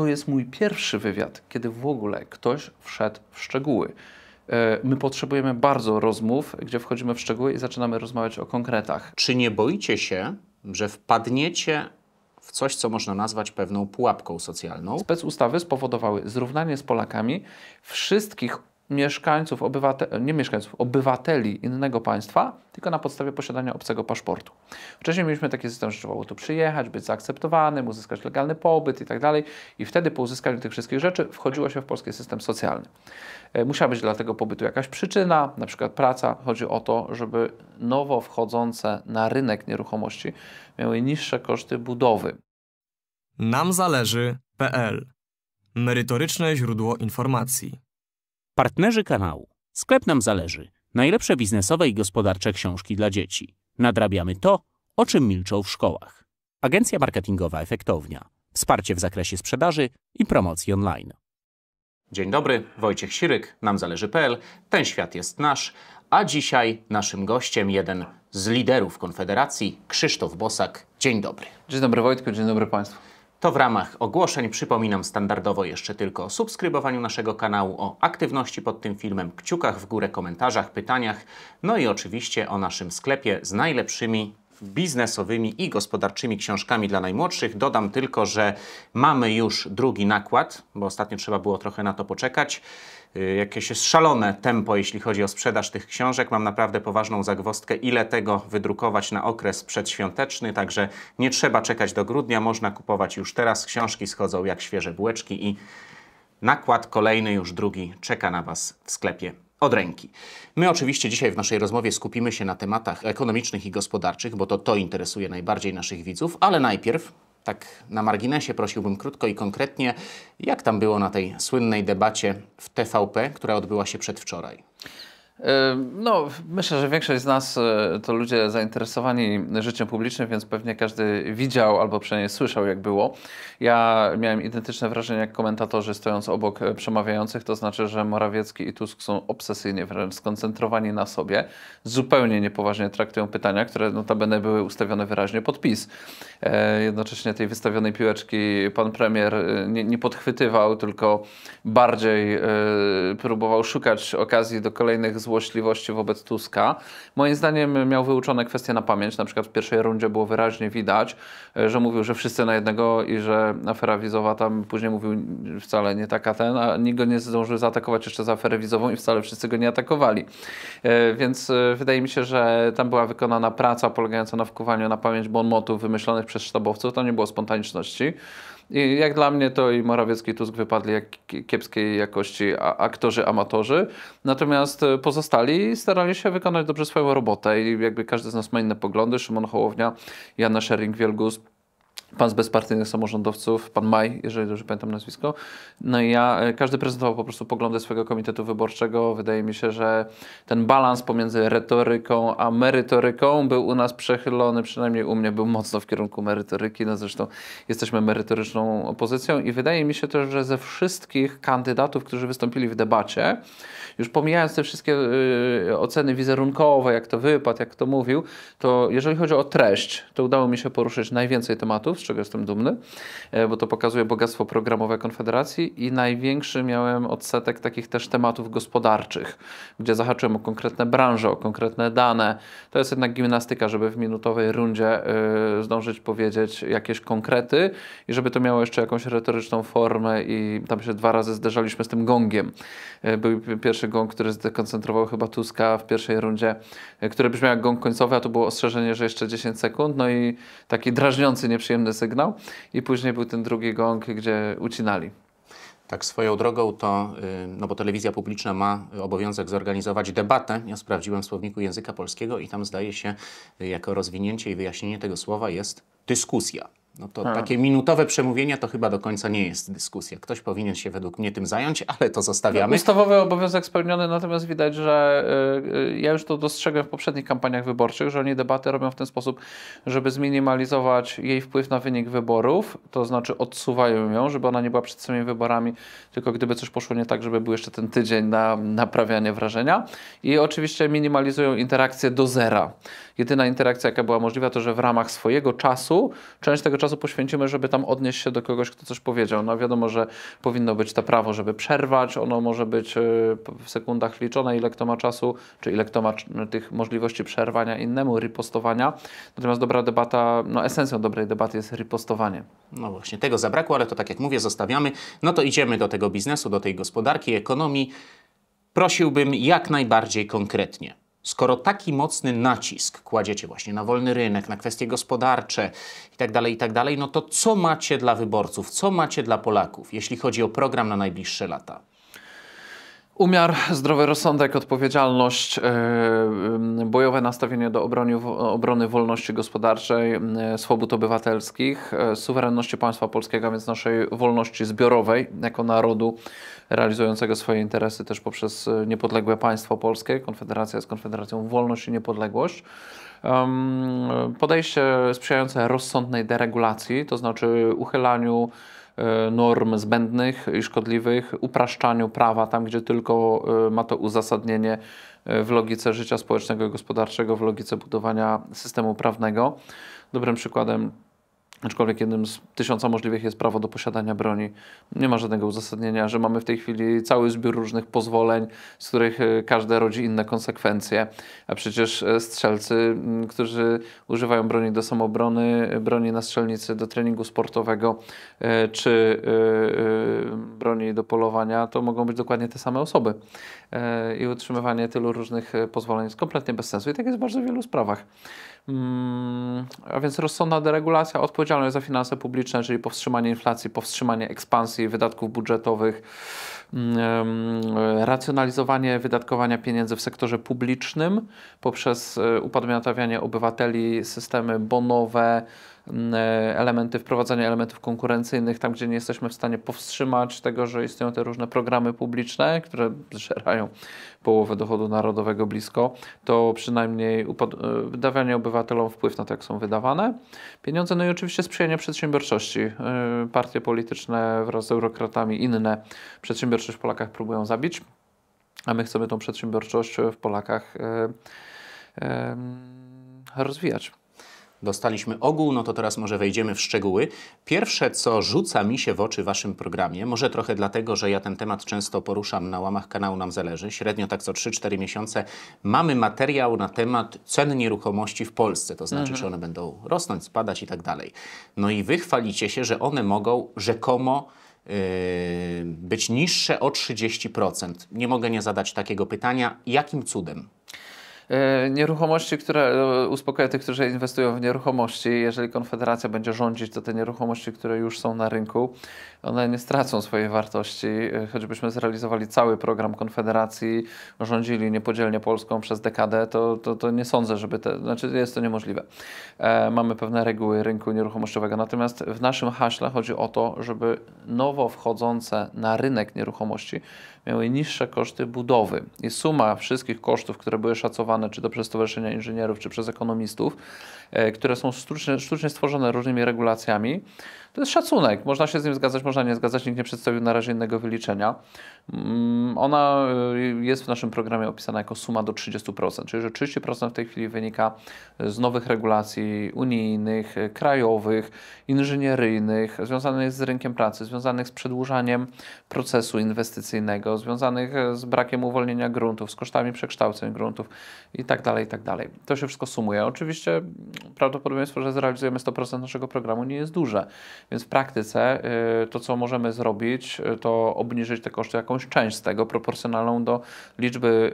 to jest mój pierwszy wywiad, kiedy w ogóle ktoś wszedł w szczegóły. E, my potrzebujemy bardzo rozmów, gdzie wchodzimy w szczegóły i zaczynamy rozmawiać o konkretach. Czy nie boicie się, że wpadniecie w coś, co można nazwać pewną pułapką socjalną? Specustawy spowodowały zrównanie z Polakami wszystkich mieszkańców, obywateli, nie mieszkańców, obywateli innego państwa, tylko na podstawie posiadania obcego paszportu. Wcześniej mieliśmy taki system, że trzeba było tu przyjechać, być zaakceptowanym, uzyskać legalny pobyt i tak dalej. I wtedy po uzyskaniu tych wszystkich rzeczy wchodziło się w polski system socjalny. E, musiała być dla tego pobytu jakaś przyczyna, na przykład praca. Chodzi o to, żeby nowo wchodzące na rynek nieruchomości miały niższe koszty budowy. Nam zależy.pl Merytoryczne źródło informacji. Partnerzy kanału. Sklep nam zależy. Najlepsze biznesowe i gospodarcze książki dla dzieci. Nadrabiamy to, o czym milczą w szkołach. Agencja marketingowa Efektownia. Wsparcie w zakresie sprzedaży i promocji online. Dzień dobry, Wojciech Siryk, nam zależy.pl. Ten świat jest nasz, a dzisiaj naszym gościem jeden z liderów Konfederacji, Krzysztof Bosak. Dzień dobry. Dzień dobry Wojtku, dzień dobry Państwu. To w ramach ogłoszeń przypominam standardowo jeszcze tylko o subskrybowaniu naszego kanału, o aktywności pod tym filmem, kciukach w górę, komentarzach, pytaniach, no i oczywiście o naszym sklepie z najlepszymi biznesowymi i gospodarczymi książkami dla najmłodszych. Dodam tylko, że mamy już drugi nakład, bo ostatnio trzeba było trochę na to poczekać. Y, jakieś jest szalone tempo, jeśli chodzi o sprzedaż tych książek. Mam naprawdę poważną zagwostkę, ile tego wydrukować na okres przedświąteczny, także nie trzeba czekać do grudnia, można kupować już teraz. Książki schodzą jak świeże bułeczki i nakład kolejny, już drugi, czeka na Was w sklepie od ręki. My oczywiście dzisiaj w naszej rozmowie skupimy się na tematach ekonomicznych i gospodarczych, bo to to interesuje najbardziej naszych widzów, ale najpierw tak na marginesie prosiłbym krótko i konkretnie, jak tam było na tej słynnej debacie w TVP, która odbyła się przedwczoraj. No, myślę, że większość z nas e, to ludzie zainteresowani życiem publicznym, więc pewnie każdy widział albo przynajmniej słyszał, jak było. Ja miałem identyczne wrażenie jak komentatorzy stojąc obok e, przemawiających, to znaczy, że Morawiecki i Tusk są obsesyjnie wręcz skoncentrowani na sobie, zupełnie niepoważnie traktują pytania, które notabene były ustawione wyraźnie podpis. E, jednocześnie tej wystawionej piłeczki pan premier nie, nie podchwytywał, tylko bardziej próbował szukać okazji do kolejnych złotych złośliwości wobec Tuska. Moim zdaniem miał wyuczone kwestie na pamięć. Na przykład w pierwszej rundzie było wyraźnie widać, e, że mówił, że wszyscy na jednego i że afera wizowa tam później mówił wcale nie taka ten, a nikt go nie zdążył zaatakować jeszcze za aferę wizową i wcale wszyscy go nie atakowali. E, więc e, wydaje mi się, że tam była wykonana praca polegająca na wkuwaniu na pamięć bon motów wymyślonych przez sztabowców. To nie było spontaniczności. I jak dla mnie to i Morawiecki i Tusk wypadli jak kiepskiej jakości aktorzy, amatorzy. Natomiast e, pozostali starali się wykonać dobrze swoją robotę i jakby każdy z nas ma inne poglądy. Szymon Hołownia, Jana Schering-Wielgus, pan z bezpartyjnych samorządowców, pan Maj, jeżeli dobrze pamiętam nazwisko. No i ja, e, każdy prezentował po prostu poglądy swojego komitetu wyborczego. Wydaje mi się, że ten balans pomiędzy retoryką a merytoryką był u nas przechylony, przynajmniej u mnie był mocno w kierunku merytoryki. No zresztą jesteśmy merytoryczną opozycją i wydaje mi się też, że ze wszystkich kandydatów, którzy wystąpili w debacie, już pomijając te wszystkie y, oceny wizerunkowe, jak to wypadł, jak to mówił, to jeżeli chodzi o treść, to udało mi się poruszyć najwięcej tematów z czego jestem dumny, e, bo to pokazuje bogactwo programowe Konfederacji i największy miałem odsetek takich też tematów gospodarczych, gdzie zahaczyłem o konkretne branże, o konkretne dane. To jest jednak gimnastyka, żeby w minutowej rundzie e, zdążyć powiedzieć jakieś konkrety i żeby to miało jeszcze jakąś retoryczną formę i tam się dwa razy zderzaliśmy z tym gongiem. E, był pierwszy gong, który zdekoncentrował chyba Tuska w pierwszej rundzie, który brzmiał jak gong końcowy, a to było ostrzeżenie, że jeszcze 10 sekund, no i taki drażniący, nieprzyjemny źle sygnał. I później był ten drugi gong, gdzie ucinali. Tak swoją drogą to, y, no bo telewizja publiczna ma obowiązek zorganizować debatę. Ja sprawdziłem w słowniku języka polskiego i tam zdaje się, y, jako rozwinięcie i wyjaśnienie tego słowa jest dyskusja. No to tak. takie minutowe przemówienia to chyba do końca nie jest dyskusja. Ktoś powinien się według mnie tym zająć, ale to zostawiamy. No, ustawowy obowiązek spełniony, natomiast widać, że y, y, ja już to dostrzegłem w poprzednich kampaniach wyborczych, że oni debaty robią w ten sposób, żeby zminimalizować jej wpływ na wynik wyborów, to znaczy odsuwają ją, żeby ona nie była przed samymi wyborami, tylko gdyby coś poszło nie tak, żeby był jeszcze ten tydzień na naprawianie wrażenia. I oczywiście minimalizują interakcję do zera. Jedyna interakcja, jaka była możliwa, to że w ramach swojego czasu, część tego czasu poświęcimy, żeby tam odnieść się do kogoś, kto coś powiedział. No wiadomo, że powinno być to prawo, żeby przerwać, ono może być e, w sekundach liczone, ile kto ma czasu, czy ile kto ma tych możliwości przerwania innemu, ripostowania. Natomiast dobra debata, no esencją dobrej debaty jest ripostowanie. No właśnie, tego zabrakło, ale to tak jak mówię, zostawiamy. No to idziemy do tego biznesu, do tej gospodarki, ekonomii. Prosiłbym jak najbardziej konkretnie. Skoro taki mocny nacisk kładziecie właśnie na wolny rynek, na kwestie gospodarcze itd., tak itd., tak no to co macie dla wyborców, co macie dla Polaków, jeśli chodzi o program na najbliższe lata? Umiar, zdrowy rozsądek, odpowiedzialność, yy, bojowe nastawienie do obroni, obrony wolności gospodarczej, yy, swobód obywatelskich, yy, e, suwerenności państwa polskiego, a więc naszej wolności zbiorowej jako narodu, realizującego swoje interesy też poprzez e, niepodległe państwo polskie. Konfederacja jest konfederacją wolność i niepodległość. Podejście sprzyjające rozsądnej deregulacji, to znaczy uchylaniu e, norm zbędnych i szkodliwych, upraszczaniu prawa tam, gdzie tylko e, ma to uzasadnienie w logice życia społecznego i gospodarczego, w logice budowania systemu prawnego. Dobrym przykładem Aczkolwiek jednym z tysiąca możliwych jest prawo do posiadania broni. Nie ma żadnego uzasadnienia, że mamy w tej chwili cały zbiór różnych pozwoleń, z których e, każde rodzi inne konsekwencje. A przecież e, strzelcy, którzy używają broni do samobrony, e, broni na strzelnicy do treningu sportowego czy broni do polowania, to mogą być dokładnie te same osoby. I utrzymywanie tylu różnych pozwoleń jest kompletnie bez sensu. I tak jest w bardzo wielu sprawach. Mm, a więc rozsądna deregulacja, odpowiedzialność za finanse publiczne, czyli powstrzymanie inflacji, powstrzymanie ekspansji wydatków budżetowych, mm, racjonalizowanie wydatkowania pieniędzy w sektorze publicznym poprzez e, upadmiotawianie obywateli, systemy bonowe, Mm, e, elementy, wprowadzanie elementów konkurencyjnych tam, gdzie nie jesteśmy w stanie powstrzymać tego, że istnieją te różne programy publiczne, które zżerają połowę dochodu narodowego blisko, to przynajmniej e, dawanie obywatelom wpływ na to, jak są wydawane pieniądze, no i oczywiście sprzyjanie przedsiębiorczości. E, partie polityczne wraz z eurokratami inne przedsiębiorczość w Polakach próbują zabić, a my chcemy tą przedsiębiorczość w Polakach rozwijać dostaliśmy ogół, no to teraz może wejdziemy w szczegóły. Pierwsze, co rzuca mi się w oczy w Waszym programie, może trochę dlatego, że ja ten temat często poruszam na łamach kanału Nam Zależy, średnio tak co 3-4 miesiące, mamy materiał na temat cen nieruchomości w Polsce, to znaczy, mhm. czy one będą rosnąć, spadać i tak dalej. No i Wy chwalicie się, że one mogą rzekomo yy, być niższe o 30%. Nie mogę nie zadać takiego pytania, jakim cudem? E, nieruchomości, które e, uspokaja tych, którzy inwestują w nieruchomości. Jeżeli Konfederacja będzie rządzić, to te nieruchomości, które już są na rynku, one nie stracą swojej wartości. Choćbyśmy zrealizowali cały program Konfederacji, rządzili niepodzielnie Polską przez dekadę, to, to, to nie sądzę, żeby te, znaczy jest to niemożliwe. E, mamy pewne reguły rynku nieruchomościowego, natomiast w naszym haśle chodzi o to, żeby nowo wchodzące na rynek nieruchomości miały niższe koszty budowy i suma wszystkich kosztów, które były szacowane czy to przez Stowarzyszenia Inżynierów, czy przez ekonomistów, e, które są sztucznie, sztucznie stworzone różnymi regulacjami, to jest szacunek. Można się z nim zgadzać, można nie zgadzać, nikt nie przedstawił na razie innego wyliczenia. Mm, ona y, jest w naszym programie opisana jako suma do 30%, czyli że 30% w tej chwili wynika z nowych regulacji unijnych, y, krajowych, inżynieryjnych, związanych z rynkiem pracy, związanych z przedłużaniem procesu inwestycyjnego, związanych y, z brakiem uwolnienia gruntów, z kosztami przekształceń gruntów itd. Tak itd. Tak to się wszystko sumuje. Oczywiście prawdopodobieństwo, że zrealizujemy 100% naszego programu nie jest duże, więc w praktyce to co możemy zrobić, y, to obniżyć te koszty, jakąś część z tego, proporcjonalną do liczby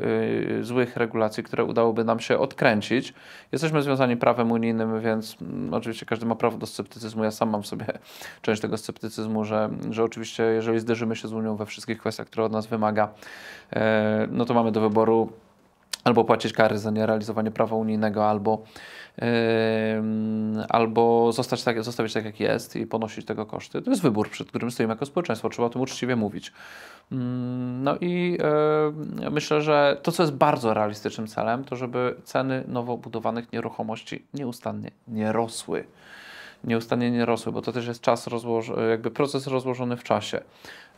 y, złych regulacji, które udałoby nam się odkręcić. Jesteśmy związani prawem unijnym, więc mm, oczywiście każdy ma prawo do sceptycyzmu. Ja sam mam sobie część tego sceptycyzmu, że, że oczywiście, jeżeli zderzymy się z Unią we wszystkich kwestiach, które od nas wymaga, e, no to mamy do wyboru albo płacić kary za nierealizowanie prawa unijnego, albo albo zostać tak, zostawić tak, jak jest i ponosić tego koszty. To jest wybór, przed którym stoimy jako społeczeństwo. Trzeba o tym uczciwie mówić. Mm, no i myślę, że to, co jest bardzo realistycznym celem, to żeby ceny nowo budowanych nieruchomości nieustannie nie rosły nieustannie nie rosły, bo to też jest czas jakby proces rozłożony w czasie.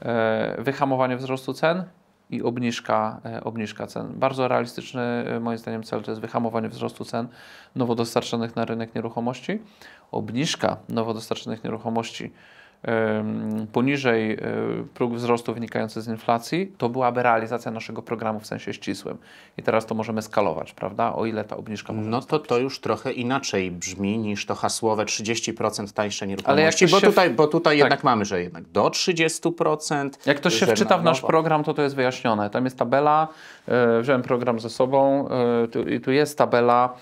E, wyhamowanie wzrostu cen i obniżka, e, obniżka cen. Bardzo realistyczny e, moim zdaniem cel to jest wyhamowanie wzrostu cen nowo dostarczonych na rynek nieruchomości. Obniżka nowo dostarczonych nieruchomości poniżej e, próg wzrostu wynikający z inflacji, to byłaby realizacja naszego programu w sensie ścisłym. I teraz to możemy skalować, prawda? O ile ta obniżka może No to to już trochę inaczej brzmi niż to hasłowe 30% tańsze nieruchomości, bo, się... tutaj, bo tutaj tak. jednak mamy, że jednak do 30%. Jak ktoś się wczyta w no, nasz no program, to to jest wyjaśnione. Tam jest tabela, e, wziąłem program ze sobą e, i tu, tu jest tabela,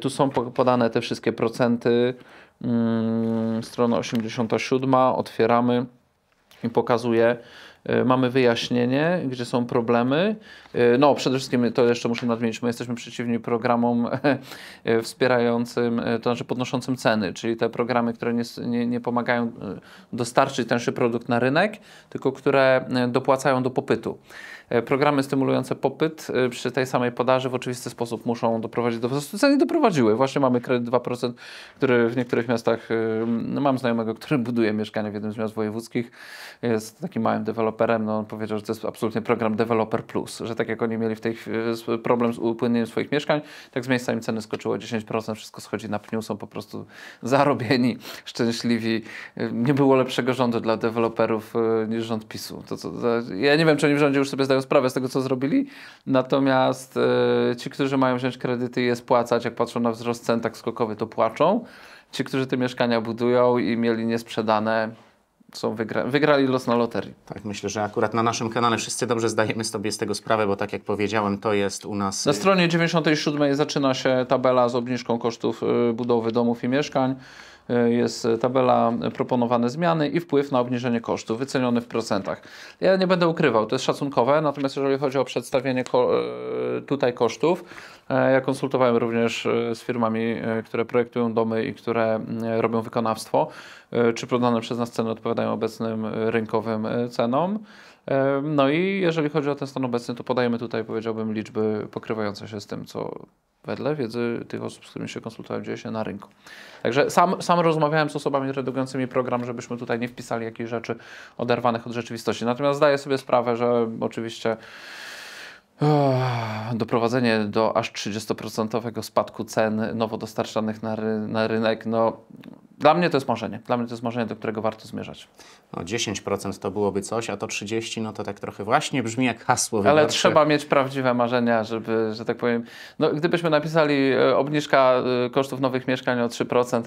tu są podane te wszystkie procenty, Mm, strona 87, otwieramy i pokazuje E, mamy wyjaśnienie, gdzie są problemy. E, no, przede wszystkim to jeszcze muszę nadmienić, my jesteśmy przeciwni programom e, wspierającym, to znaczy podnoszącym ceny, czyli te programy, które nie, nie, nie pomagają dostarczyć tańszy produkt na rynek, tylko które dopłacają do popytu. Programy stymulujące popyt przy tej samej podaży w oczywisty sposób muszą doprowadzić do wzrostu cen i doprowadziły. Właśnie mamy kredyt 2%, który w niektórych miastach, no mam znajomego, który buduje mieszkanie w jednym z miast wojewódzkich, jest takim małym deweloperem, deweloperem, no on powiedział, że to jest absolutnie program Developer Plus, że tak jak oni mieli w tej problem z upłynnieniem swoich mieszkań, tak z miejsca im ceny skoczyło 10%, wszystko schodzi na pniu, są po prostu zarobieni, szczęśliwi. Nie było lepszego rządu dla deweloperów e, niż rząd PiSu. To, to, ja nie wiem, czy oni w rządzie już sobie zdają sprawę z tego, co zrobili, natomiast e, ci, którzy mają wziąć kredyty i je spłacać, jak patrzą na wzrost cen tak skokowy, to płaczą. Ci, którzy te mieszkania budują i mieli niesprzedane, co wygra wygrali los na loterii. Tak, myślę, że akurat na naszym kanale wszyscy dobrze zdajemy sobie z tego sprawę, bo tak jak powiedziałem, to jest u nas... Na y, stronie 97 zaczyna się tabela z obniżką kosztów y, budowy domów i mieszkań. Y, jest tabela proponowane zmiany i wpływ na obniżenie kosztów, wyceniony w procentach. Ja nie będę ukrywał, to jest szacunkowe, natomiast jeżeli chodzi o przedstawienie ko tutaj kosztów, E, ja konsultowałem również e, z firmami, e, które projektują domy i które robią wykonawstwo, czy podane przez nas ceny odpowiadają obecnym rynkowym cenom. No i jeżeli chodzi o ten stan obecny, to podajemy tutaj, powiedziałbym, liczby pokrywające się z tym, co wedle wiedzy tych osób, z którymi się konsultowałem, dzieje się na rynku. Także sam, sam rozmawiałem z osobami redukującymi program, żebyśmy tutaj nie wpisali jakichś rzeczy oderwanych od rzeczywistości. Natomiast zdaję sobie sprawę, że oczywiście Doprowadzenie do aż 30% spadku cen nowo dostarczanych na, ry na rynek, no dla mnie to jest marzenie. Dla mnie to jest marzenie, do którego warto zmierzać. No 10% to byłoby coś, a to 30% no to tak trochę właśnie brzmi jak hasło. Ale trzeba mieć prawdziwe marzenia, żeby, że tak powiem, no gdybyśmy napisali e, obniżka e, kosztów nowych mieszkań o 3%,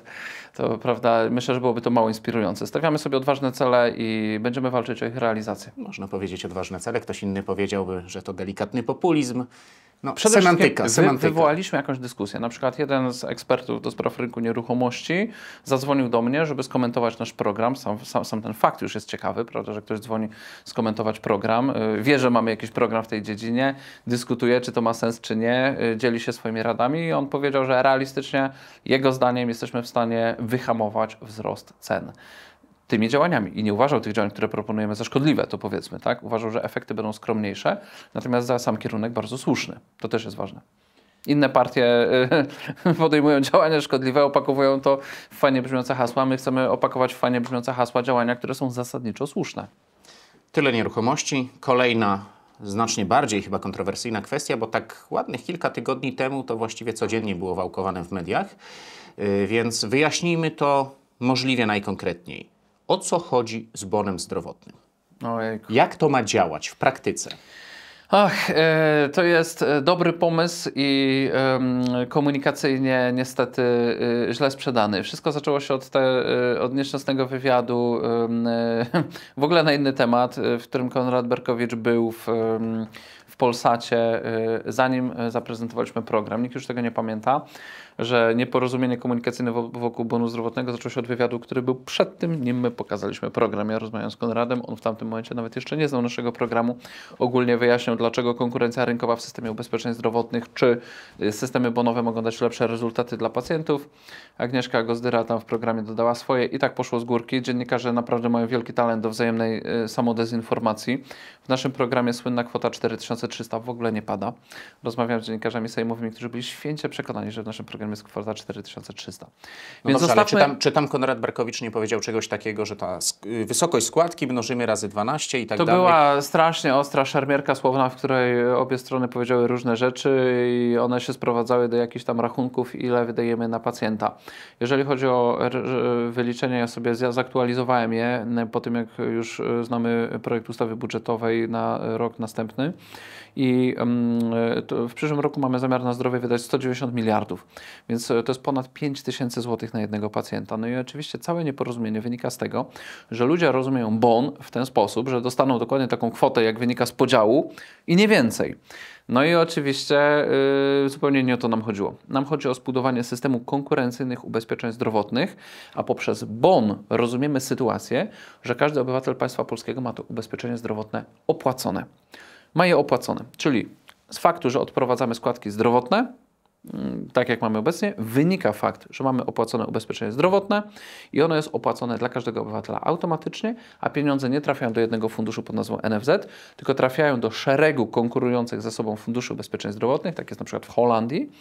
to prawda, myślę, że byłoby to mało inspirujące. Stawiamy sobie odważne cele i będziemy walczyć o ich realizację. Można powiedzieć odważne cele, ktoś inny powiedziałby, że to delikatny populizm. No, Przede semantyka, semantyka. Wywołaliśmy jakąś dyskusję. Na przykład jeden z ekspertów do spraw rynku nieruchomości zadzwonił do mnie, żeby skomentować nasz program. Sam, sam, sam, ten fakt już jest ciekawy, prawda, że ktoś dzwoni skomentować program. Y, wie, że mamy jakiś program w tej dziedzinie, dyskutuje, czy to ma sens, czy nie, y, dzieli się swoimi radami i on powiedział, że realistycznie jego zdaniem jesteśmy w stanie wyhamować wzrost cen tymi działaniami i nie uważał tych działań, które proponujemy za szkodliwe, to powiedzmy, tak? Uważał, że efekty będą skromniejsze, natomiast za sam kierunek bardzo słuszny. To też jest ważne. Inne partie y, podejmują działania szkodliwe, opakowują to w fajnie brzmiące hasła. My chcemy opakować w fajnie brzmiące hasła działania, które są zasadniczo słuszne. Tyle nieruchomości. Kolejna znacznie bardziej chyba kontrowersyjna kwestia, bo tak ładnych kilka tygodni temu to właściwie codziennie było wałkowane w mediach, y, więc wyjaśnijmy to możliwie najkonkretniej o co chodzi z bonem zdrowotnym? Ojejku. Jak to ma działać w praktyce? Ach, e, to jest e, dobry pomysł i komunikacyjnie niestety e, źle sprzedany. Wszystko zaczęło się od, te, od nieszczęsnego wywiadu, w ogóle na inny temat, w którym Konrad Berkowicz był w, w Polsacie, zanim zaprezentowaliśmy program. Nikt już tego nie pamięta że nieporozumienie komunikacyjne wokół bonu zdrowotnego zaczęło się od wywiadu, który był przed tym, nim my pokazaliśmy program. Ja rozmawiałem z Konradem, on w tamtym momencie nawet jeszcze nie znał naszego programu. Ogólnie wyjaśniał, dlaczego konkurencja rynkowa w systemie ubezpieczeń zdrowotnych czy y, systemy bonowe mogą dać lepsze rezultaty dla pacjentów. Agnieszka Gozdyra tam w programie dodała swoje i tak poszło z górki. Dziennikarze naprawdę mają wielki talent do wzajemnej y, samodezinformacji. W naszym programie słynna kwota 4300 w ogóle nie pada. Rozmawiałem z dziennikarzami sejmowymi, którzy byli święcie przekonani, że w naszym programie jest kwota 4300. No dobrze, zostawmy... Czy tam, czy, tam, Konrad Barkowicz nie powiedział czegoś takiego, że ta wysokość składki mnożymy razy 12 i tak to dalej? To była strasznie ostra szermierka słowna, w której obie strony powiedziały różne rzeczy i one się sprowadzały do jakichś tam rachunków, ile wydajemy na pacjenta. Jeżeli chodzi o wyliczenia, ja sobie zaktualizowałem je po tym, jak już e, znamy projekt ustawy budżetowej na rok następny i e, w przyszłym roku mamy zamiar na zdrowie wydać 190 miliardów, więc e, to jest ponad 5 tysięcy złotych na jednego pacjenta. No i oczywiście całe nieporozumienie wynika z tego, że ludzie rozumieją bon w ten sposób, że dostaną dokładnie taką kwotę, jak wynika z podziału i nie więcej. No i oczywiście yy, zupełnie nie o to nam chodziło. Nam chodzi o zbudowanie systemu konkurencyjnych ubezpieczeń zdrowotnych, a poprzez BON rozumiemy sytuację, że każdy obywatel państwa polskiego ma to ubezpieczenie zdrowotne opłacone ma je opłacone. Czyli z faktu, że odprowadzamy składki zdrowotne, mm, tak jak mamy obecnie, wynika fakt, że mamy opłacone ubezpieczenie zdrowotne i ono jest opłacone dla każdego obywatela automatycznie, a pieniądze nie trafiają do jednego funduszu pod nazwą NFZ, tylko trafiają do szeregu konkurujących ze sobą funduszy ubezpieczeń zdrowotnych, tak jest na przykład w Holandii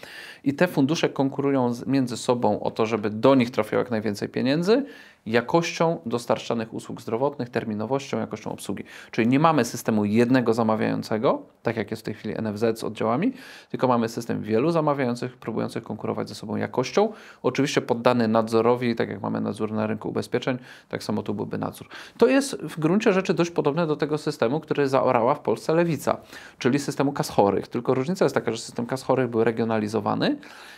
i te fundusze konkurują między sobą o to, żeby do nich trafiało jak najwięcej pieniędzy jakością dostarczanych usług zdrowotnych, terminowością, jakością obsługi. Czyli nie mamy systemu jednego zamawiającego, tak jak jest w tej chwili NFZ z oddziałami, tylko mamy system wielu zamawiających, próbujących konkurować ze sobą jakością, oczywiście poddany nadzorowi, tak jak mamy nadzór na rynku ubezpieczeń, tak samo tu byłby nadzór. To jest w gruncie rzeczy dość podobne do tego systemu, który zaorała w Polsce lewica, czyli systemu kas chorych. Tylko różnica jest taka, że system kas chorych był regionalizowany,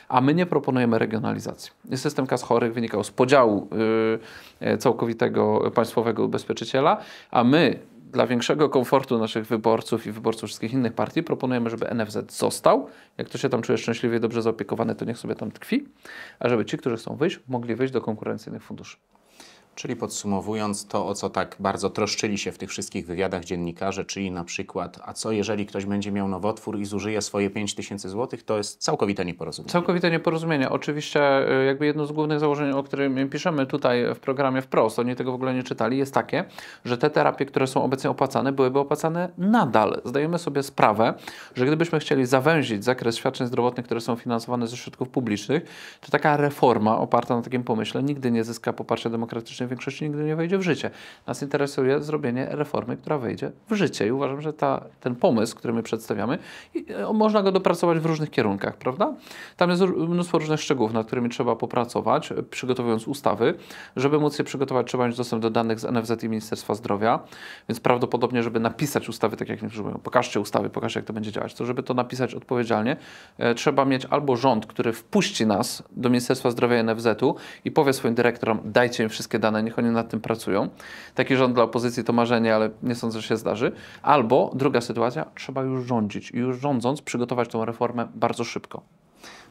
a my nie proponujemy regionalizacji. System kas chorych wynikał z podziału y, y, całkowitego państwowego ubezpieczyciela, a my dla większego komfortu naszych wyborców i wyborców wszystkich innych partii proponujemy, żeby NFZ został. Jak ktoś się tam czuje szczęśliwie i dobrze zaopiekowany, to niech sobie tam tkwi. A żeby ci, którzy chcą wyjść, mogli wyjść do konkurencyjnych funduszy. Czyli podsumowując to, o co tak bardzo troszczyli się w tych wszystkich wywiadach dziennikarze, czyli na przykład, a co jeżeli ktoś będzie miał nowotwór i zużyje swoje 5000 zł, to jest całkowite nieporozumienie. Całkowite nieporozumienie. Oczywiście e, jakby jedno z głównych założeń, o którym piszemy tutaj w programie wprost, oni tego w ogóle nie czytali, jest takie, że te terapie, które są obecnie opłacane, byłyby opłacane nadal. Zdajemy sobie sprawę, że gdybyśmy chcieli zawęzić zakres świadczeń zdrowotnych, które są finansowane ze środków publicznych, to taka reforma oparta na takim pomyśle nigdy nie zyska poparcia demokratycznego praktycznie w większości nigdy nie wejdzie w życie. Nas interesuje zrobienie reformy, która wejdzie w życie i uważam, że ta, ten pomysł, który my przedstawiamy, e, można go dopracować w różnych kierunkach, prawda? Tam jest mnóstwo różnych szczegółów, nad którymi trzeba popracować, e, przygotowując ustawy. Żeby móc je przygotować, trzeba mieć dostęp do danych z NFZ i Ministerstwa Zdrowia, więc prawdopodobnie, żeby napisać ustawy, tak jak niektórzy mówią, pokażcie ustawy, pokażcie, jak to będzie działać, to żeby to napisać odpowiedzialnie, e, trzeba mieć albo rząd, który wpuści nas do Ministerstwa Zdrowia i NFZ-u i powie swoim dyrektorom, dajcie im wszystkie dane niech oni nad tym pracują. Taki rząd dla opozycji to marzenie, ale nie sądzę, że się zdarzy. Albo druga sytuacja, trzeba już rządzić i już rządząc przygotować tą reformę bardzo szybko.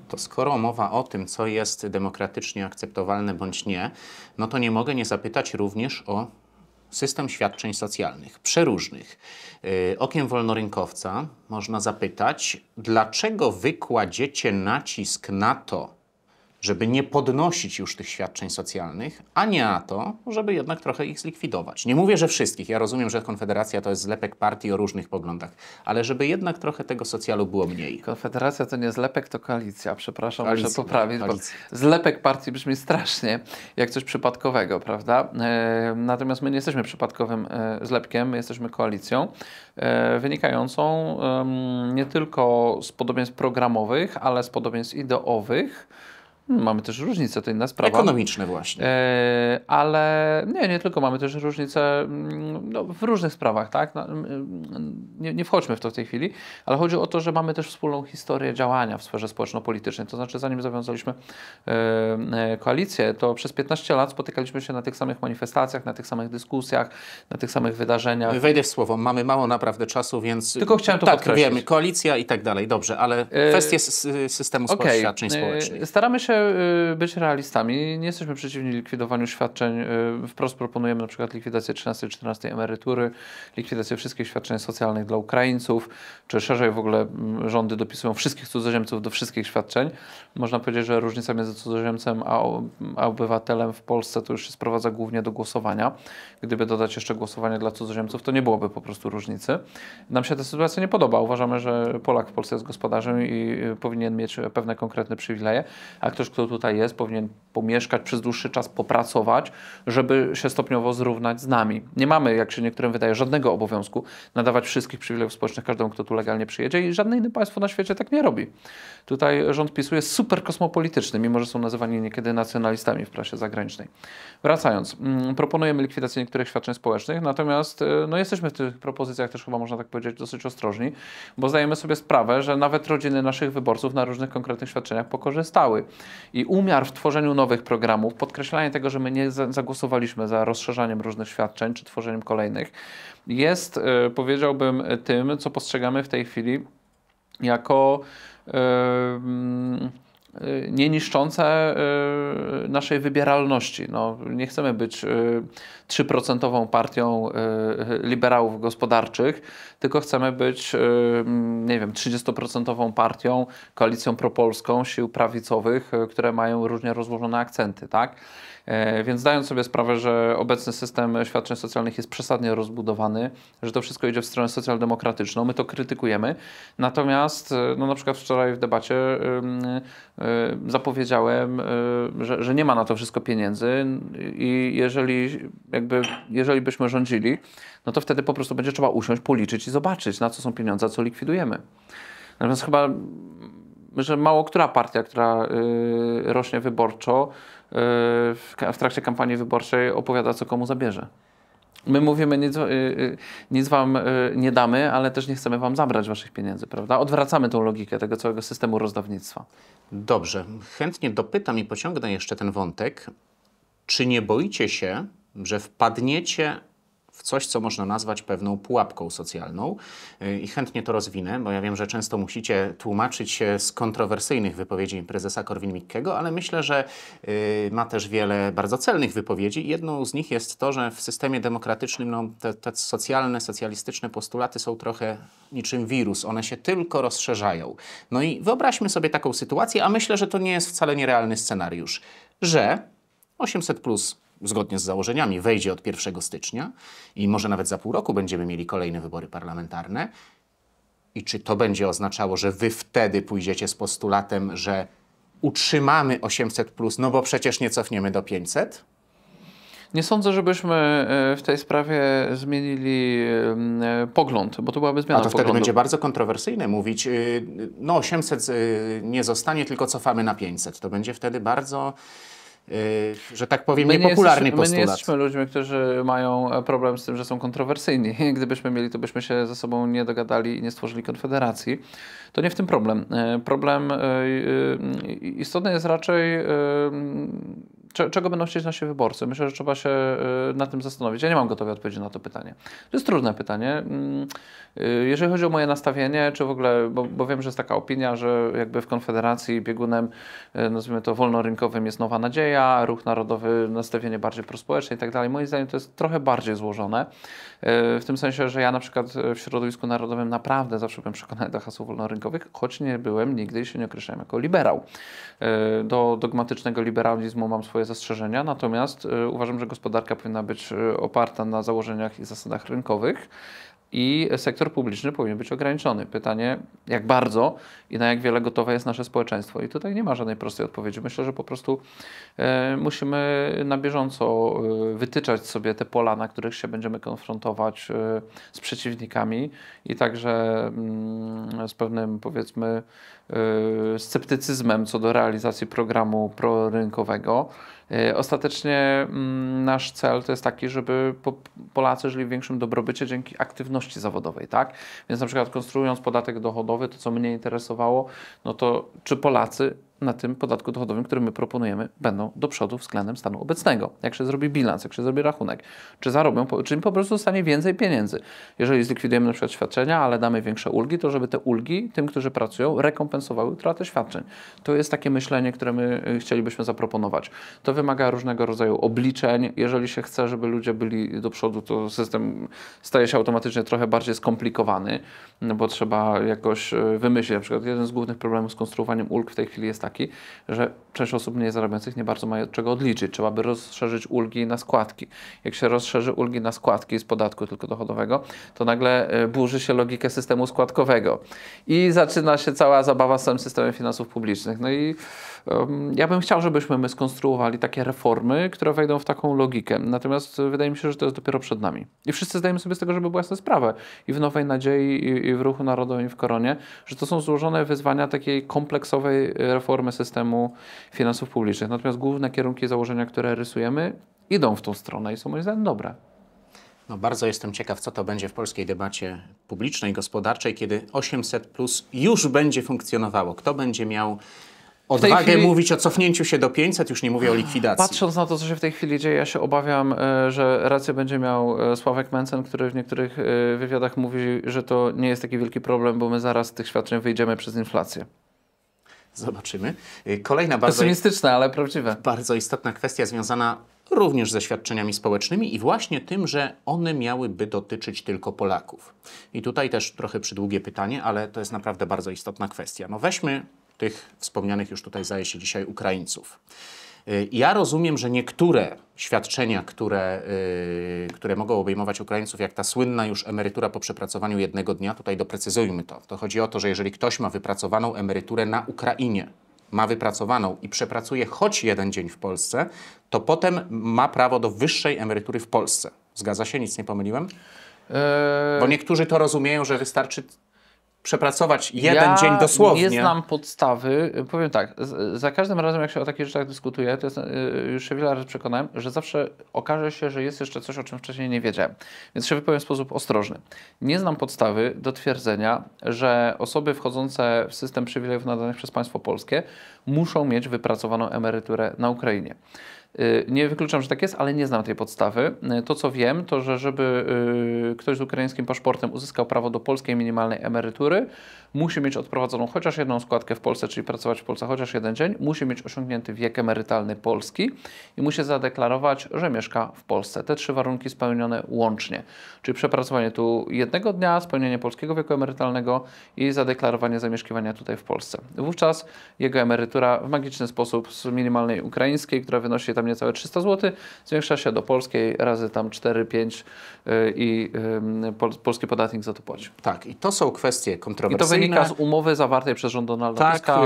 To skoro mowa o tym, co jest demokratycznie akceptowalne bądź nie, no to nie mogę nie zapytać również o system świadczeń socjalnych, przeróżnych. Y, okiem wolnorynkowca można zapytać, dlaczego wy kładziecie nacisk na to, żeby nie podnosić już tych świadczeń socjalnych, a nie na to, żeby jednak trochę ich zlikwidować. Nie mówię, że wszystkich. Ja rozumiem, że Konfederacja to jest zlepek partii o różnych poglądach, ale żeby jednak trochę tego socjalu było mniej. Konfederacja to nie zlepek, to koalicja. Przepraszam, koalicja, muszę poprawić, bo zlepek partii brzmi strasznie, jak coś przypadkowego, prawda? E, natomiast my nie jesteśmy przypadkowym e, zlepkiem, my jesteśmy koalicją e, wynikającą nie tylko z podobieństw programowych, ale z podobieństw ideowych, Mamy też różnice, to inna sprawa. Ekonomiczne właśnie. E, ale nie, nie tylko, mamy też różnice mm, no, w różnych sprawach, tak? No, mm, mm, nie, nie, wchodźmy w to w tej chwili, ale chodzi o to, że mamy też wspólną historię działania w sferze społeczno-politycznej. To znaczy, zanim zawiązaliśmy e, e, koalicję, to przez 15 lat spotykaliśmy się na tych samych manifestacjach, na tych samych dyskusjach, na tych samych wydarzeniach. Wejdę w słowo, mamy mało naprawdę czasu, więc... Tylko chciałem to tak, podkreślić. Tak, wiemy, koalicja i tak dalej, dobrze, ale kwestie systemu okay. świadczeń społecznych. Staramy się się y, być realistami. Nie jesteśmy przeciwni likwidowaniu świadczeń. Y, wprost proponujemy na przykład likwidację 13 14 emerytury, likwidację wszystkich świadczeń socjalnych dla Ukraińców, czy szerzej w ogóle mm, rządy dopisują wszystkich cudzoziemców do wszystkich świadczeń. Można powiedzieć, że różnica między cudzoziemcem a, a obywatelem w Polsce to już się sprowadza głównie do głosowania. Gdyby dodać jeszcze głosowanie dla cudzoziemców, to nie byłoby po prostu różnicy. Nam się ta sytuacja nie podoba. Uważamy, że Polak w Polsce jest gospodarzem i y, powinien mieć pewne konkretne przywileje, a ktoś ktoś, kto tutaj jest, powinien pomieszkać przez dłuższy czas, popracować, żeby się stopniowo zrównać z nami. Nie mamy, jak się niektórym wydaje, żadnego obowiązku nadawać wszystkich przywilejów społecznych każdemu, kto tu legalnie przyjedzie i żadne inne państwo na świecie tak nie robi. Tutaj rząd PiSu jest super kosmopolityczny, mimo że są nazywani niekiedy nacjonalistami w prasie zagranicznej. Wracając, mm, proponujemy likwidację niektórych świadczeń społecznych, natomiast e, no, jesteśmy w tych propozycjach też chyba można tak powiedzieć dosyć ostrożni, bo zdajemy sobie sprawę, że nawet rodziny naszych wyborców na różnych konkretnych świadczeniach pokorzystały. I umiar w tworzeniu nowych programów, podkreślanie tego, że my nie zagłosowaliśmy za rozszerzaniem różnych świadczeń czy tworzeniem kolejnych, jest, e, powiedziałbym, tym, co postrzegamy w tej chwili jako. Yy, Y, nie niszczące y, naszej wybieralności. No, nie chcemy być 3% y, partią liberałów gospodarczych, tylko chcemy być, mm, nie wiem, 30% partią, koalicją propolską sił prawicowych, które mają różnie rozłożone akcenty, tak? E, więc zdając sobie sprawę, że obecny system świadczeń socjalnych jest przesadnie rozbudowany, że to wszystko idzie w stronę socjaldemokratyczną, my to krytykujemy. Natomiast e, no na przykład wczoraj w debacie e, zapowiedziałem, że, że nie ma na to wszystko pieniędzy i jeżeli, jakby, jeżeli byśmy rządzili, no to wtedy po prostu będzie trzeba usiąść, policzyć i zobaczyć, na co są pieniądze, co likwidujemy. Natomiast chyba, że mało która partia, która y, rośnie wyborczo, w trakcie kampanii wyborczej opowiada, co komu zabierze. My mówimy, nic, y, y, nic wam y, nie damy, ale też nie chcemy wam zabrać waszych pieniędzy, prawda? Odwracamy tą logikę tego całego systemu rozdawnictwa. Dobrze, chętnie dopytam i pociągnę jeszcze ten wątek. Czy nie boicie się, że wpadniecie w coś, co można nazwać pewną pułapką socjalną. Y, I chętnie to rozwinę, bo ja wiem, że często musicie tłumaczyć się z kontrowersyjnych wypowiedzi prezesa Korwin-Mikkego, ale myślę, że y, ma też wiele bardzo celnych wypowiedzi. Jedną z nich jest to, że w systemie demokratycznym no, te, te socjalne, socjalistyczne postulaty są trochę niczym wirus. One się tylko rozszerzają. No i wyobraźmy sobie taką sytuację, a myślę, że to nie jest wcale nierealny scenariusz, że 800 plus zgodnie z założeniami wejdzie od 1 stycznia i może nawet za pół roku będziemy mieli kolejne wybory parlamentarne. I czy to będzie oznaczało, że wy wtedy pójdziecie z postulatem, że utrzymamy 800, plus, no bo przecież nie cofniemy do 500? Nie sądzę, żebyśmy e, w tej sprawie zmienili e, pogląd, bo to byłaby zmiana poglądu. A to wtedy poglądu. będzie bardzo kontrowersyjne mówić, e, no 800 nie zostanie, tylko cofamy na 500. To będzie wtedy bardzo Yy, że tak powiem, my niepopularny nie postulat. My nie jesteśmy ludźmi, którzy mają e, problem z tym, że są kontrowersyjni. Gdybyśmy mieli, to byśmy się ze sobą nie dogadali i nie stworzyli konfederacji. To nie w tym problem. E, problem e, istotny jest raczej czego będą chcieć nasi wyborcy? Myślę, że trzeba się y, na tym zastanowić. Ja nie mam gotowej odpowiedzi na to pytanie. To jest trudne pytanie. Mm, y, jeżeli chodzi o moje nastawienie, czy w ogóle, bo, bo wiem, że jest taka opinia, że jakby w Konfederacji biegunem, y, nazwijmy to wolnorynkowym, jest nowa nadzieja, ruch narodowy, nastawienie bardziej prospołeczne i tak dalej. Moim zdaniem to jest trochę bardziej złożone. W tym sensie, że ja na przykład w środowisku narodowym naprawdę zawsze byłem przekonany do hasłów wolnorynkowych, choć nie byłem nigdy i się nie określałem jako liberał. Do dogmatycznego liberalizmu mam swoje swoje zastrzeżenia, natomiast y, uważam, że gospodarka powinna być y, oparta na założeniach i zasadach rynkowych i sektor publiczny powinien być ograniczony. Pytanie, jak bardzo i na jak wiele gotowe jest nasze społeczeństwo. I tutaj nie ma żadnej prostej odpowiedzi. Myślę, że po prostu e, musimy na bieżąco e, wytyczać sobie te pola, na których się będziemy konfrontować e, z przeciwnikami i także mm, z pewnym, powiedzmy, sceptycyzmem co do realizacji programu prorynkowego. E, ostatecznie mm, nasz cel to jest taki, żeby Polacy żyli w większym dobrobycie dzięki aktywności zawodowej, tak? Więc na przykład konstruując podatek dochodowy, to co mnie interesowało, no to czy Polacy na tym podatku dochodowym, który my proponujemy, będą do przodu względem stanu obecnego. Jak się zrobi bilans, jak się zrobi rachunek, czy zarobią, czy im po prostu zostanie więcej pieniędzy. Jeżeli zlikwidujemy na przykład świadczenia, ale damy większe ulgi, to żeby te ulgi tym, którzy pracują, rekompensowały utratę świadczeń. To jest takie myślenie, które my y, chcielibyśmy zaproponować. To wymaga różnego rodzaju obliczeń. Jeżeli się chce, żeby ludzie byli do przodu, to system staje się automatycznie trochę bardziej skomplikowany, bo trzeba jakoś y, wymyślić. Na przykład jeden z głównych problemów z konstruowaniem ulg w tej chwili jest taki, taki, że część osób mniej zarabiających nie bardzo ma od czego odliczyć. Trzeba by rozszerzyć ulgi na składki. Jak się rozszerzy ulgi na składki z podatku tylko dochodowego, to nagle e, burzy się logikę systemu składkowego i zaczyna się cała zabawa z całym systemem finansów publicznych. No i ja bym chciał, żebyśmy my skonstruowali takie reformy, które wejdą w taką logikę. Natomiast e, wydaje mi się, że to jest dopiero przed nami. I wszyscy zdajemy sobie z tego, żeby była jasna sprawa. I w Nowej Nadziei, i, w Ruchu Narodowym, i w Koronie, że to są złożone wyzwania takiej kompleksowej e, reformy systemu finansów publicznych. Natomiast główne kierunki założenia, które rysujemy, idą w tą stronę i są moim zdaniem dobre. No bardzo jestem ciekaw, co to będzie w polskiej debacie publicznej, gospodarczej, kiedy 800 plus już będzie funkcjonowało. Kto będzie miał odwagę chwili... mówić o cofnięciu się do 500, już nie mówię o likwidacji. Patrząc na to, co się w tej chwili dzieje, ja się obawiam, e, że rację będzie miał e, Sławek Mencen, który w niektórych e, wywiadach mówi, że to nie jest taki wielki problem, bo my zaraz z tych świadczeń wyjdziemy przez inflację. Zobaczymy. Kolejna bardzo... Pesymistyczna, ale prawdziwa. Bardzo istotna kwestia związana również ze świadczeniami społecznymi i właśnie tym, że one miałyby dotyczyć tylko Polaków. I tutaj też trochę przydługie pytanie, ale to jest naprawdę bardzo istotna kwestia. No weźmy tych wspomnianych już tutaj zdaje się dzisiaj Ukraińców. Y, ja rozumiem, że niektóre świadczenia, które, y, które mogą obejmować Ukraińców, jak ta słynna już emerytura po przepracowaniu jednego dnia, tutaj doprecyzujmy to. To chodzi o to, że jeżeli ktoś ma wypracowaną emeryturę na Ukrainie, ma wypracowaną i przepracuje choć jeden dzień w Polsce, to potem ma prawo do wyższej emerytury w Polsce. Zgadza się? Nic nie pomyliłem? E, Bo niektórzy to rozumieją, że wystarczy przepracować jeden ja dzień dosłownie. nie znam podstawy. Powiem tak, za każdym razem jak się o takich rzeczach dyskutuje, to jest, y, już się wiele razy przekonałem, że zawsze okaże się, że jest jeszcze coś, o czym wcześniej nie wiedziałem. Więc się wypowiem w sposób ostrożny. Nie znam podstawy do twierdzenia, że osoby wchodzące w system przywilejów nadanych przez państwo polskie muszą mieć wypracowaną emeryturę na Ukrainie. Y, nie wykluczam, że tak jest, ale nie znam tej podstawy. Y, to co wiem, to że żeby y, ktoś z ukraińskim paszportem uzyskał prawo do polskiej minimalnej emerytury, musi mieć odprowadzoną chociaż jedną składkę w Polsce, czyli pracować w Polsce chociaż jeden dzień, musi mieć osiągnięty wiek emerytalny polski i musi zadeklarować, że mieszka w Polsce. Te trzy warunki spełnione łącznie, czyli przepracowanie tu jednego dnia, spełnienie polskiego wieku emerytalnego i zadeklarowanie zamieszkiwania tutaj w Polsce. Wówczas jego emerytura w magiczny sposób z minimalnej ukraińskiej, która wynosi tam tam niecałe 300 zł, zwiększa się do polskiej razy tam 4-5 y, i polski podatnik za to płaci. Tak, i to są kwestie kontrowersyjne. I to wynika z umowy zawartej przez rząd Donalda tak, Tuska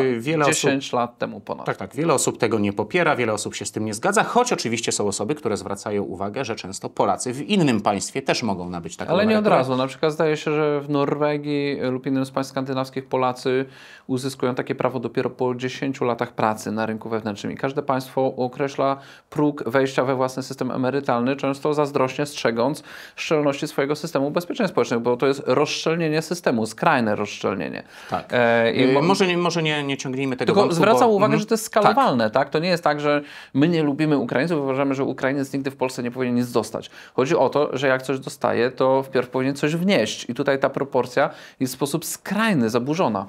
10 y, osób, lat temu ponad. Tak, tak. Wiele osób tego nie popiera, wiele osób się z tym nie zgadza, choć oczywiście są osoby, które zwracają uwagę, że często Polacy w innym państwie też mogą nabyć taką Ale nie od razu. Na przykład zdaje się, że w Norwegii lub innym z państw skandynawskich Polacy uzyskują takie prawo dopiero po 10 latach pracy na rynku wewnętrznym i każde państwo określa próg wejścia we własny system emerytalny, często zazdrośnie strzegąc szczelności swojego systemu ubezpieczeń społecznych, bo to jest rozszczelnienie systemu, skrajne rozszczelnienie. Tak. E, i, y, może nie, może nie, nie ciągnijmy tego Tylko wątku, zwracam bo... uwagę, mm że mhm. to jest skalowalne, tak. tak? To nie jest tak, że my nie lubimy Ukraińców, uważamy, że Ukraińcy nigdy w Polsce nie powinien nic dostać. Chodzi o to, że jak coś dostaje, to wpierw powinien coś wnieść i tutaj ta proporcja jest w sposób skrajny zaburzona.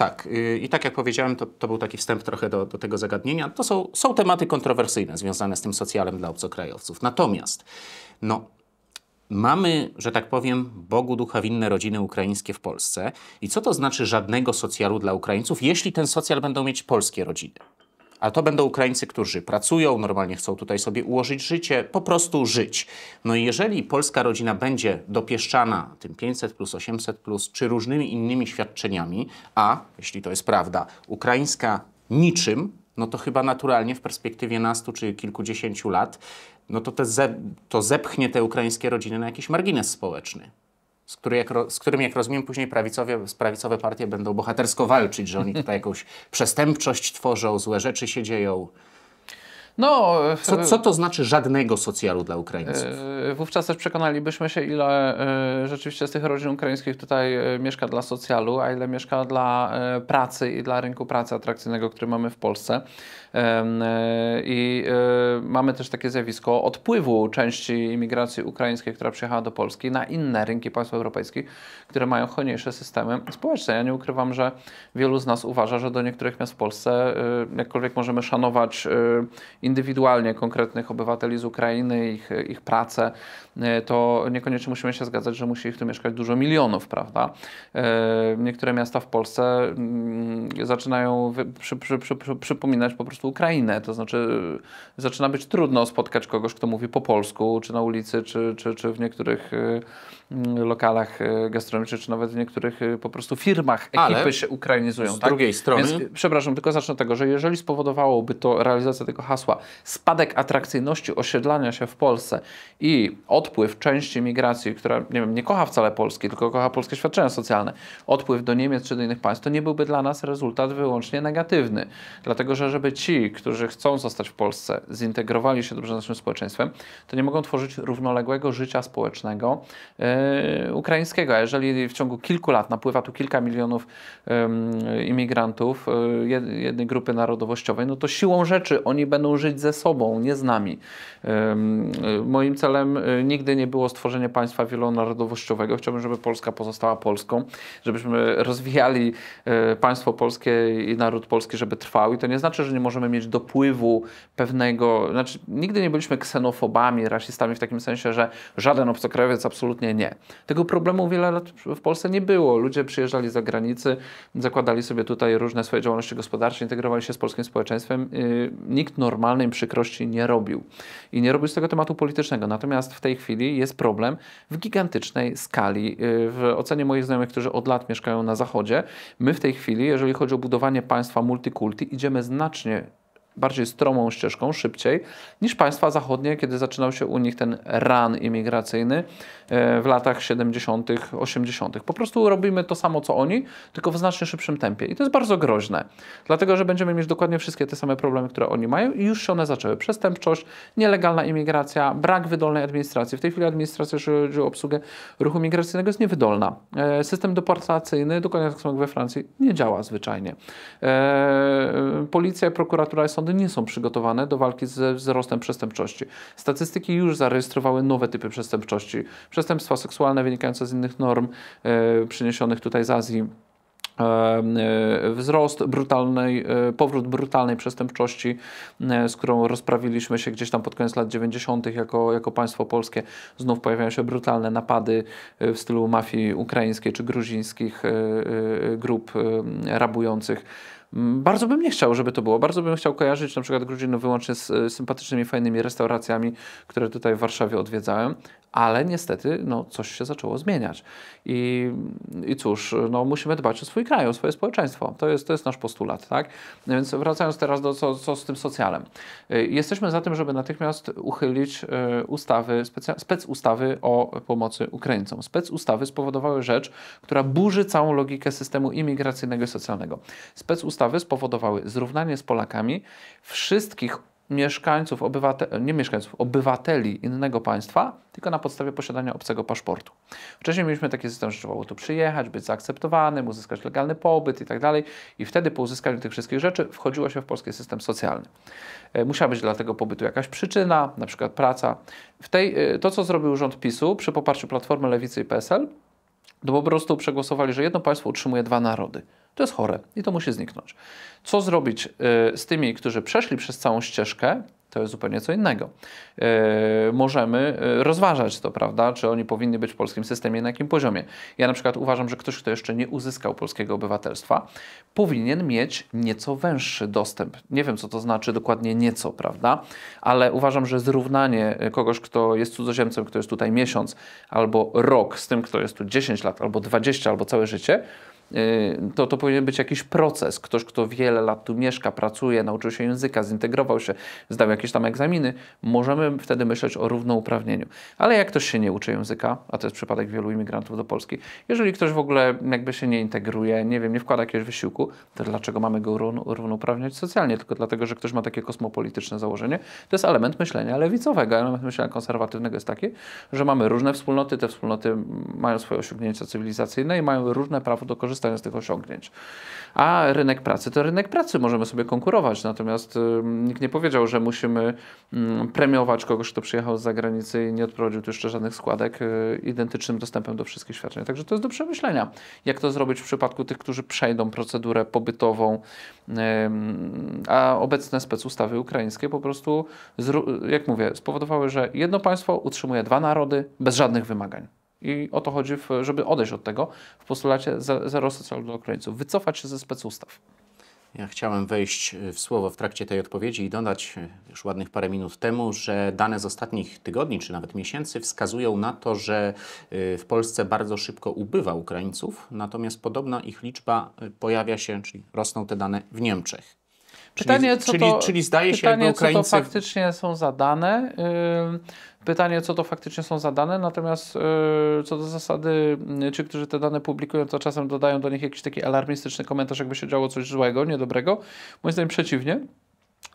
Tak, y, i tak jak powiedziałem, to, to był taki wstęp trochę do, do, tego zagadnienia. To są, są tematy kontrowersyjne związane z tym socjalem dla obcokrajowców. Natomiast, no, mamy, że tak powiem, Bogu ducha winne rodziny ukraińskie w Polsce. I co to znaczy żadnego socjalu dla Ukraińców, jeśli ten socjal będą mieć polskie rodziny? ale to będą Ukraińcy, którzy pracują, normalnie chcą tutaj sobie ułożyć życie, po prostu żyć. No i jeżeli polska rodzina będzie dopieszczana tym 500, plus 800, plus, czy różnymi innymi świadczeniami, a jeśli to jest prawda, ukraińska niczym, no to chyba naturalnie w perspektywie nastu czy kilkudziesięciu lat, no to, te ze, to zepchnie te ukraińskie rodziny na jakiś margines społeczny z, który, jak, z którym, jak rozumiem, później prawicowie, prawicowe partie będą bohatersko walczyć, że oni tutaj jakąś przestępczość tworzą, złe rzeczy się dzieją. No, co, co to znaczy żadnego socjalu dla Ukraińców? Wówczas też przekonalibyśmy się, ile e, rzeczywiście z tych rodzin ukraińskich tutaj e, mieszka dla socjalu, a ile mieszka dla e, pracy i dla rynku pracy atrakcyjnego, który mamy w Polsce. I mamy też takie zjawisko odpływu części imigracji ukraińskiej, która przyjechała do Polski, na inne rynki państw europejskich, które mają hojniejsze systemy społeczne. Ja nie ukrywam, że wielu z nas uważa, że do niektórych miast w Polsce, jakkolwiek możemy szanować indywidualnie konkretnych obywateli z Ukrainy, ich, ich pracę, e, to niekoniecznie musimy się zgadzać, że musi ich tu mieszkać dużo milionów, prawda? E, niektóre miasta w Polsce mm, zaczynają przy, przy, przy, przypominać po prostu Ukrainę, to znaczy e, zaczyna być trudno spotkać kogoś, kto mówi po polsku, czy na ulicy, czy, czy, czy w niektórych Mm, lokalach e, gastronomicznych, czy nawet w niektórych e, po prostu firmach ekipy Ale się ukrainizują. Z tak? drugiej strony. Więc, e, przepraszam, tylko zacznę od tego, że jeżeli spowodowałoby to realizacja tego hasła spadek atrakcyjności osiedlania się w Polsce i odpływ części migracji, która nie, wiem, nie kocha wcale Polski, tylko kocha polskie świadczenia socjalne, odpływ do Niemiec czy do innych państw, to nie byłby dla nas rezultat wyłącznie negatywny. Dlatego, że żeby ci, którzy chcą zostać w Polsce, zintegrowali się dobrze z naszym społeczeństwem, to nie mogą tworzyć równoległego życia społecznego. Yy, E, ukraińskiego. A jeżeli w ciągu kilku lat napływa tu kilka milionów imigrantów e, jednej grupy narodowościowej, no to siłą rzeczy oni będą żyć ze sobą, nie z nami. E, moim celem nigdy nie było stworzenie państwa wielonarodowościowego. Chciałbym, żeby Polska pozostała Polską, żebyśmy rozwijali państwo polskie i naród polski, żeby trwał. I to nie znaczy, że nie możemy mieć dopływu pewnego, znaczy nigdy nie byliśmy ksenofobami, rasistami w takim sensie, że żaden obcokrajowiec absolutnie nie. Tego problemu wiele lat w Polsce nie było. Ludzie przyjeżdżali z zagranicy, zakładali sobie tutaj różne swoje działalności gospodarcze, integrowali się z polskim społeczeństwem. Y, nikt normalnej przykrości nie robił. I nie robił z tego tematu politycznego. Natomiast w tej chwili jest problem w gigantycznej skali. Y, w ocenie moich znajomych, którzy od lat mieszkają na Zachodzie, my w tej chwili, jeżeli chodzi o budowanie państwa multikulti, idziemy znacznie bardziej stromą ścieżką, szybciej, niż państwa zachodnie, kiedy zaczynał się u nich ten ran imigracyjny e, w latach 70., 80. Po prostu robimy to samo, co oni, tylko w znacznie szybszym tempie. I to jest bardzo groźne, dlatego że będziemy mieć dokładnie wszystkie te same problemy, które oni mają i już się one zaczęły. Przestępczość, nielegalna imigracja, brak wydolnej administracji. W tej chwili administracja, jeżeli chodzi o obsługę ruchu migracyjnego, jest niewydolna. E, system deportacyjny, dokładnie tak samo jak we Francji, nie działa zwyczajnie. E, policja, prokuratura i sądy nie są przygotowane do walki ze wzrostem przestępczości. Statystyki już zarejestrowały nowe typy przestępczości. Przestępstwa seksualne wynikające z innych norm e, przyniesionych tutaj z Azji e, e, wzrost brutalnej, e, powrót brutalnej przestępczości, z którą rozprawiliśmy się gdzieś tam pod koniec lat 90. Jako, jako państwo polskie. Znów pojawiają się brutalne napady w stylu mafii ukraińskiej czy gruzińskich grup rabujących Mm, bardzo bym nie chciał, żeby to było. Bardzo bym chciał kojarzyć na przykład Gruzinów wyłącznie z e, sympatycznymi, fajnymi restauracjami, które tutaj w Warszawie odwiedzałem ale niestety no, coś się zaczęło zmieniać. I, i cóż, no, musimy dbać o swój kraj, o swoje społeczeństwo. To jest, to jest nasz postulat. Tak? więc wracając teraz do co, co z tym socjalem. Y, jesteśmy za tym, żeby natychmiast uchylić y, ustawy, spec ustawy o pomocy Ukraińcom. ustawy spowodowały rzecz, która burzy całą logikę systemu imigracyjnego i socjalnego. ustawy spowodowały zrównanie z Polakami wszystkich mieszkańców, obywateli, nie mieszkańców, obywateli innego państwa, tylko na podstawie posiadania obcego paszportu. Wcześniej mieliśmy taki system, że trzeba było tu przyjechać, być zaakceptowanym, uzyskać legalny pobyt i tak dalej. I wtedy po uzyskaniu tych wszystkich rzeczy wchodziło się w polski system socjalny. E, musiała być dla tego pobytu jakaś przyczyna, na przykład praca. W tej, e, to, co zrobił rząd PiSu przy poparciu Platformy Lewicy i PSL, to po prostu przegłosowali, że jedno państwo utrzymuje dwa narody. To jest chore i to musi zniknąć. Co zrobić y, z tymi, którzy przeszli przez całą ścieżkę, to jest zupełnie co innego. Y, możemy y, rozważać to, prawda, czy oni powinni być w polskim systemie, na jakim poziomie. Ja na przykład uważam, że ktoś, kto jeszcze nie uzyskał polskiego obywatelstwa, powinien mieć nieco węższy dostęp. Nie wiem, co to znaczy dokładnie nieco, prawda, ale uważam, że zrównanie kogoś, kto jest cudzoziemcem, kto jest tutaj miesiąc albo rok z tym, kto jest tu 10 lat albo 20 albo całe życie, Y, to, to powinien być jakiś proces. Ktoś, kto wiele lat tu mieszka, pracuje, nauczył się języka, zintegrował się, zdał jakieś tam egzaminy, możemy wtedy myśleć o równouprawnieniu. Ale jak ktoś się nie uczy języka, a to jest przypadek wielu imigrantów do Polski, jeżeli ktoś w ogóle jakby się nie integruje, nie wiem, nie wkłada jakiegoś wysiłku, to dlaczego mamy go równouprawniać socjalnie? Tylko dlatego, że ktoś ma takie kosmopolityczne założenie. To jest element myślenia lewicowego. Element myślenia konserwatywnego jest taki, że mamy różne wspólnoty, te wspólnoty mają swoje osiągnięcia cywilizacyjne i mają różne prawo do korzystania korzystają z tych osiągnięć. A rynek pracy to rynek pracy, możemy sobie konkurować, natomiast nikt nie powiedział, że musimy premiować kogoś, kto przyjechał z zagranicy i nie odprowadził tu jeszcze żadnych składek y, identycznym dostępem do wszystkich świadczeń. Także to jest do przemyślenia, jak to zrobić w przypadku tych, którzy przejdą procedurę pobytową, a obecne specustawy ukraińskie po prostu, jak mówię, spowodowały, że jedno państwo utrzymuje dwa narody bez żadnych wymagań. I o to chodzi, w, żeby odejść od tego w postulacie zero socjalu dla Ukraińców, wycofać się ze specustaw. Ja chciałem wejść e, w słowo w trakcie tej odpowiedzi i dodać e, już ładnych parę minut temu, że dane z ostatnich tygodni czy nawet miesięcy wskazują na to, że e, w Polsce bardzo szybko ubywa Ukraińców, natomiast podobna ich liczba pojawia się, czyli rosną te dane w Niemczech. Pytanie, czyli, to, czyli, zdaje pytanie, się, Ukraińcy... co to faktycznie są za dane. Yy... Pytanie, co to faktycznie są za dane, natomiast yy, co do zasady, yy, ci, którzy te dane publikują, to czasem dodają do nich jakiś taki alarmistyczny komentarz, jakby się działo coś złego, niedobrego. Moim zdaniem przeciwnie.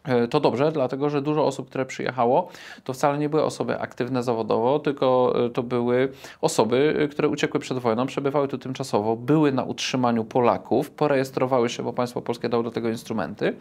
E, to dobrze, dlatego że dużo osób, które przyjechało, to wcale nie były osoby aktywne zawodowo, tylko e, to były osoby, e, które uciekły przed wojną, przebywały tu tymczasowo, były na utrzymaniu Polaków, porejestrowały się, bo państwo polskie dało do tego instrumenty,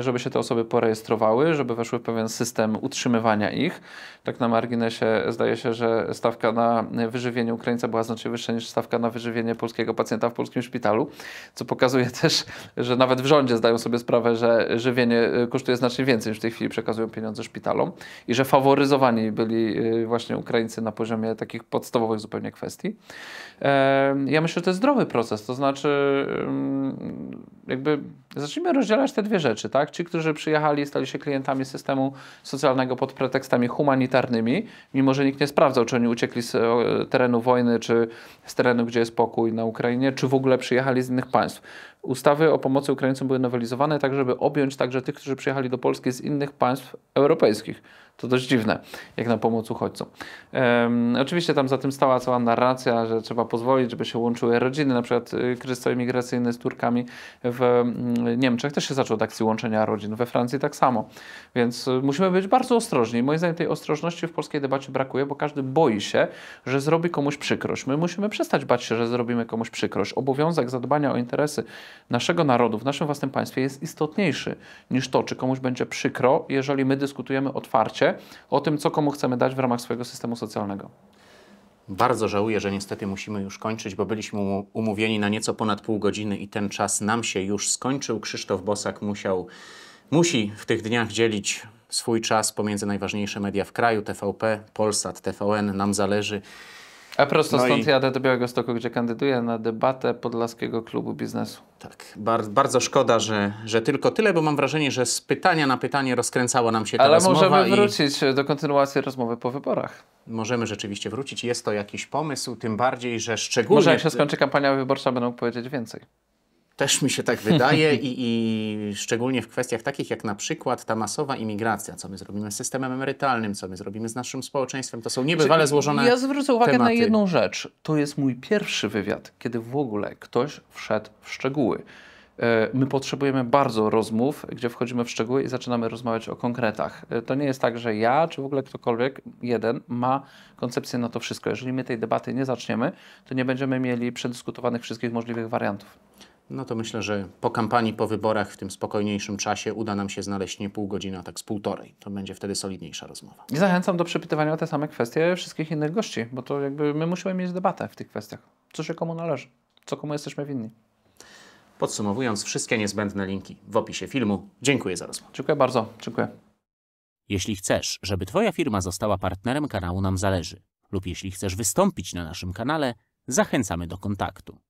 żeby się te osoby porejestrowały, żeby weszły w pewien system utrzymywania ich. Tak na marginesie zdaje się, że stawka na wyżywienie Ukraińca była znacznie wyższa niż stawka na wyżywienie polskiego pacjenta w polskim szpitalu, co pokazuje też, że nawet w rządzie zdają sobie sprawę, że żywienie kosztuje znacznie więcej, niż w tej chwili przekazują pieniądze szpitalom i że faworyzowani byli y, właśnie Ukraińcy na poziomie takich podstawowych zupełnie kwestii. Ja myślę, że to jest zdrowy proces, to znaczy jakby zacznijmy rozdzielać te dwie rzeczy, tak? Ci, którzy przyjechali, stali się klientami systemu socjalnego pod pretekstami humanitarnymi, mimo że nikt nie sprawdzał, czy oni uciekli z terenu wojny, czy z terenu, gdzie jest pokój na Ukrainie, czy w ogóle przyjechali z innych państw ustawy o pomocy Ukraińcom były nowelizowane tak, żeby objąć także tych, którzy przyjechali do Polski z innych państw europejskich. To dość dziwne, jak na pomoc uchodźcom. Um, oczywiście tam za tym stała cała narracja, że trzeba pozwolić, żeby się łączyły rodziny, na przykład y, kryzys imigracyjny z Turkami w mm, Niemczech też się zaczął od akcji łączenia rodzin, we Francji tak samo. Więc y, musimy być bardzo ostrożni. Moim zdaniem tej ostrożności w polskiej debacie brakuje, bo każdy boi się, że zrobi komuś przykrość. My musimy przestać bać się, że zrobimy komuś przykrość. Obowiązek zadbania o interesy naszego narodu w naszym własnym państwie jest istotniejszy niż to, czy komuś będzie przykro, jeżeli my dyskutujemy otwarcie o tym, co komu chcemy dać w ramach swojego systemu socjalnego. Bardzo żałuję, że niestety musimy już kończyć, bo byliśmy umówieni na nieco ponad pół godziny i ten czas nam się już skończył. Krzysztof Bosak musiał, musi w tych dniach dzielić swój czas pomiędzy najważniejsze media w kraju, TVP, Polsat, TVN, nam zależy. A prosto no stąd i... jadę do Białego Stoku, gdzie kandyduję na debatę Podlaskiego Klubu Biznesu. Tak, Bar bardzo szkoda, że, że tylko tyle, bo mam wrażenie, że z pytania na pytanie rozkręcała nam się ta Ale rozmowa. Ale możemy i... wrócić do kontynuacji rozmowy po wyborach. Możemy rzeczywiście wrócić. Jest to jakiś pomysł, tym bardziej, że szczególnie... Może jak się skończy kampania wyborcza, będą powiedzieć więcej. Też mi się tak wydaje i, i, szczególnie w kwestiach takich jak na przykład ta masowa imigracja, co my zrobimy z systemem emerytalnym, co my zrobimy z naszym społeczeństwem, to są niebywale znaczy, złożone Ja zwrócę uwagę tematy. na jedną rzecz. To jest mój pierwszy wywiad, kiedy w ogóle ktoś wszedł w szczegóły. E, my potrzebujemy bardzo rozmów, gdzie wchodzimy w szczegóły i zaczynamy rozmawiać o konkretach. E, to nie jest tak, że ja, czy w ogóle ktokolwiek, jeden ma koncepcję na to wszystko. Jeżeli my tej debaty nie zaczniemy, to nie będziemy mieli przedyskutowanych wszystkich możliwych wariantów no to myślę, że po kampanii, po wyborach, w tym spokojniejszym czasie uda nam się znaleźć nie pół godziny, a tak z półtorej. To będzie wtedy solidniejsza rozmowa. I zachęcam do przepytywania o te same kwestie wszystkich innych gości, bo to jakby my musimy mieć debatę w tych kwestiach. Co się komu należy? Co komu jesteśmy winni? Podsumowując, wszystkie niezbędne linki w opisie filmu. Dziękuję za rozmowę. Dziękuję bardzo. Dziękuję. Jeśli chcesz, żeby Twoja firma została partnerem kanału Nam Zależy lub jeśli chcesz wystąpić na naszym kanale, zachęcamy do kontaktu.